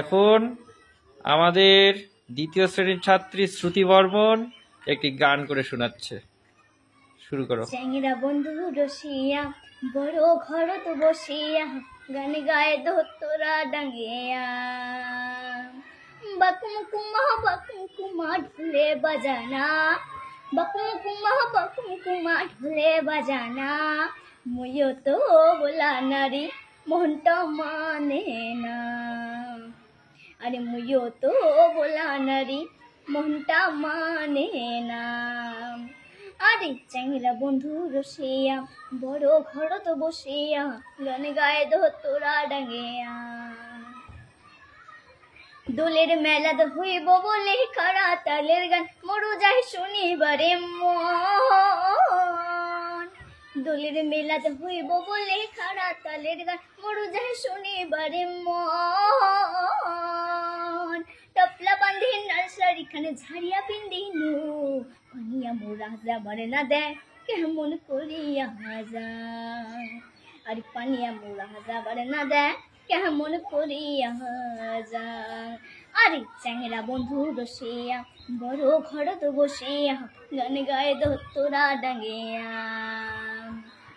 এখন আমাদের দ্বিতীয় শ্রেণীর ছাত্রী শ্রুতি বর্মন একটি গান করে শোনাচ্ছে শুরু করো চ্যাংরা বন্ধু রসিয়া বড় ঘর তো বসিয়া গান গায়ে ধরা ডাঙ্গিয়া বাকুম কুমা বাকুম কুমা ঢুলে বাজানা বাকুম কুমা বাকুম কুমা ঢুলে বাজানা ময়ো তো বলা নারী মনটা মানে না আরে মুয়ো তো বলা নারী মনটা মানে না আরে চ্যাংরা বন্ধু রসিয়া বড় ঘর তো বসিয়া গান গায়ে তোরা ডাঙ্গিয়া দোলের মেলাদ হইব বলে খারা তালের গান মরু যায় শনিবারে মন দোলের মেলাদ হইব বলে খারা তালের গান মরু যায় শনিবারে মন এখানে ঝাড়িয়া পিন্দি নো পানিয়া মোরা যাবার না দে কেমন করিয়া হাজা আর পানিয়া মোরা যাবার না দে কেমন করিয়া হাজা আরে চ্যাংরা বন্ধু রসিয়া বড় ঘর তো বসিয়া গান গায়ে দোত্তরা ডাঙ্গিয়া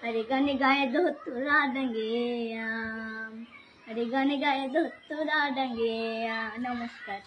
আরে গান গায়ে দোত্তরা ডাঙ্গিয়া আরে গান গায়ে দোত্তরা ডাঙ্গিয়া নমস্কার